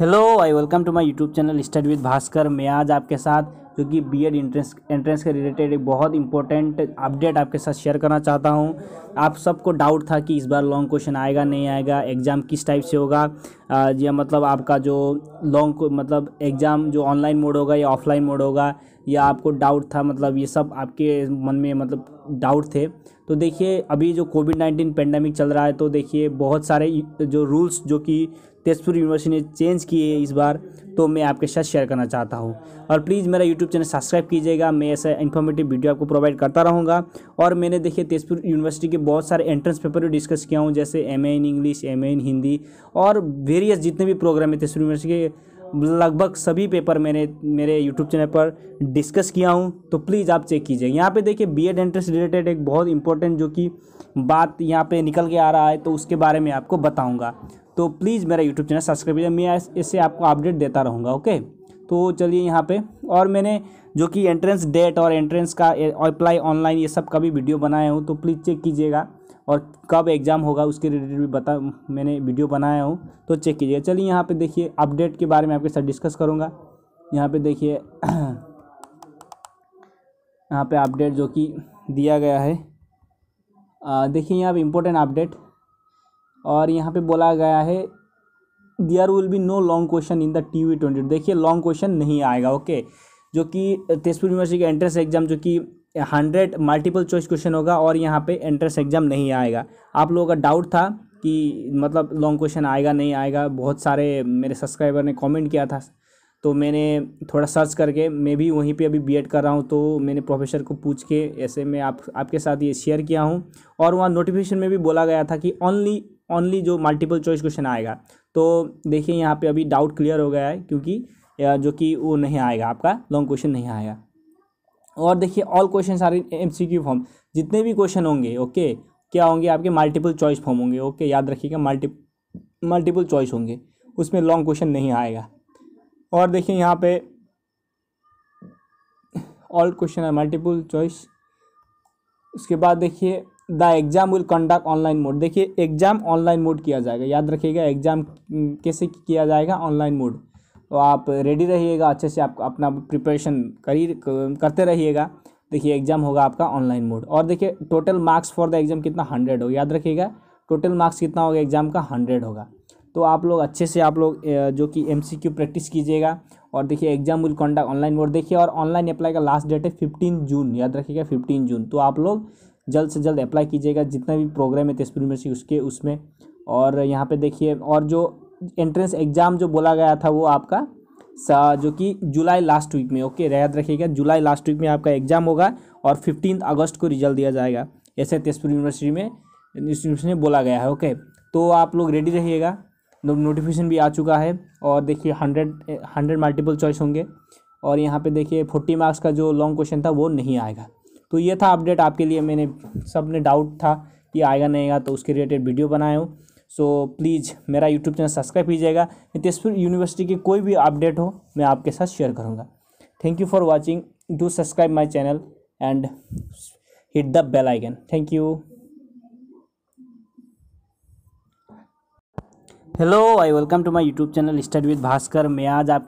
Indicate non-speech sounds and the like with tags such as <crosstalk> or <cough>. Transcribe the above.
hello I welcome to my YouTube channel study with Bhaskar मैं आज आपके साथ जो कि एड एंट्रेंस एंट्रेंस के रिलेटेड एक बहुत इंपॉर्टेंट अपडेट आपके साथ शेयर करना चाहता हूं आप सबको डाउट था कि इस बार लॉन्ग क्वेश्चन आएगा नहीं आएगा एग्ज़ाम किस टाइप से होगा या मतलब आपका जो लॉन्ग मतलब एग्ज़ाम जो ऑनलाइन मोड होगा या ऑफलाइन मोड होगा या आपको डाउट था मतलब ये सब आपके मन में मतलब डाउट थे तो देखिए अभी जो कोविड नाइन्टीन पेंडेमिक चल रहा है तो देखिए बहुत सारे जो रूल्स जो कि तेजपुर यूनिवर्सिटी ने चेंज किए इस बार तो मैं आपके साथ शेयर करना चाहता हूँ और प्लीज़ मेरा यूट्यूब चैनल सब्सक्राइब कीजिएगा मैं ऐसा इन्फॉर्मेटिव वीडियो आपको प्रोवाइड करता रहूँगा और मैंने देखिए तेजपुर यूनिवर्सिटी के बहुत सारे एंट्रेंस पेपर भी डिस्कस किया हूँ जैसे M in English M in Hindi और वे वेरियस जितने भी प्रोग्राम थे यूनिवर्सिटी के लगभग सभी पेपर मैंने मेरे यूट्यूब चैनल पर डिस्कस किया हूँ तो प्लीज़ आप चेक कीजिए यहाँ पे देखिए बी एड एंट्रेंस रिलेटेड एक बहुत इंपॉर्टेंट जो कि बात यहाँ पे निकल के आ रहा है तो उसके बारे में आपको बताऊँगा तो प्लीज़ मेरा यूट्यूब चैनल सब्सक्राइब कीजिए मैं इससे आपको अपडेट देता रहूँगा ओके तो चलिए यहाँ पर और मैंने जो कि एंट्रेंस डेट और एंट्रेंस का अप्लाई ऑनलाइन ये सब का भी वीडियो बनाया हूँ तो प्लीज़ चेक कीजिएगा और कब एग्ज़ाम होगा उसके रिलेटेड भी बता मैंने वीडियो बनाया हूँ तो चेक कीजिएगा चलिए यहाँ पे देखिए अपडेट के बारे में आपके साथ डिस्कस करूँगा यहाँ पे देखिए <clears throat> यहाँ पे अपडेट जो कि दिया गया है देखिए यहाँ पे इम्पोर्टेंट अपडेट और यहाँ पे बोला गया है are will be no long question in the T V twenty देखिए लॉन्ग क्वेश्चन नहीं आएगा ओके जो कि तेजपुर यूनिवर्सिटी के एंट्रेंस एग्ज़ाम जो कि हंड्रेड मल्टीपल चॉइस क्वेश्चन होगा और यहाँ पे एंट्रेंस एग्जाम नहीं आएगा आप लोगों का डाउट था कि मतलब लॉन्ग क्वेश्चन आएगा नहीं आएगा बहुत सारे मेरे सब्सक्राइबर ने कमेंट किया था तो मैंने थोड़ा सर्च करके मैं भी वहीं पे अभी बीएड कर रहा हूँ तो मैंने प्रोफेसर को पूछ के ऐसे में आप आपके साथ ये शेयर किया हूँ और वहाँ नोटिफिकेशन में भी बोला गया था कि ओनली ओनली जो मल्टीपल चॉइस क्वेश्चन आएगा तो देखिए यहाँ पर अभी डाउट क्लियर हो गया है क्योंकि जो कि वो नहीं आएगा आपका लॉन्ग क्वेश्चन नहीं आएगा और देखिए all question are in M form जितने भी क्वेश्चन होंगे ओके क्या होंगे आपके मल्टीपल चॉइस फॉर्म होंगे ओके याद रखिएगा मल्टी मल्टीपल चॉइस होंगे उसमें लॉन्ग क्वेश्चन नहीं आएगा और देखिए यहाँ पे ऑल क्वेश्चन है मल्टीपल चॉइस उसके बाद देखिए the exam will conduct online mode देखिए एग्ज़ाम ऑनलाइन मोड किया जाएगा याद रखिएगा एग्ज़ाम कैसे किया जाएगा ऑनलाइन मोड तो आप रेडी रहिएगा अच्छे से आप अपना प्रिपरेशन करी करते रहिएगा देखिए एग्ज़ाम होगा आपका ऑनलाइन मोड और देखिए total marks for the exam कितना हंड्रेड होगा याद रखिएगा टोटल मार्क्स कितना होगा एग्ज़ाम का हंड्रेड होगा तो आप लोग अच्छे से आप लोग जो कि एम सी क्यू प्रैक्टिस कीजिएगा और देखिए exam will conduct online mode देखिए और ऑनलाइन अप्लाई का लास्ट डेट है फिफ्टीन जून याद रखिएगा फिफ्टीन जून तो आप लोग जल्द से जल्द अप्लाई कीजिएगा जितना भी प्रोग्राम है तेजपुर यूनिवर्सिटी उसके उसमें और यहाँ पे देखिए और जो एंट्रेंस एग्ज़ाम जो बोला गया था वो आपका जो कि जुलाई लास्ट वीक में ओके याद रखिएगा जुलाई लास्ट वीक में आपका एग्ज़ाम होगा और फिफ्टीन अगस्त को रिजल्ट दिया जाएगा ऐसे तेजपुर यूनिवर्सिटी में यूनिवर्सिटी में बोला गया है ओके तो आप लोग रेडी रहिएगा नोटिफिकेशन भी आ चुका है और देखिए हंड्रेड हंड्रेड मल्टीपल चॉइस होंगे और यहाँ पे देखिए फोर्टी मार्क्स का जो लॉन्ग क्वेश्चन था वो नहीं आएगा तो ये था अपडेट आपके लिए मैंने सब ने डाउट था कि आएगा नहीं आएगा तो उसके रिलेटेड वीडियो बनाया हूँ सो प्लीज़ मेरा यूट्यूब चैनल सब्सक्राइब कीजिएगा नितेशपुर यूनिवर्सिटी की कोई भी अपडेट हो मैं आपके साथ शेयर करूँगा thank you for watching do subscribe my channel and hit the bell icon thank you hello I welcome to my YouTube channel study with Bhaskar मैं आज आप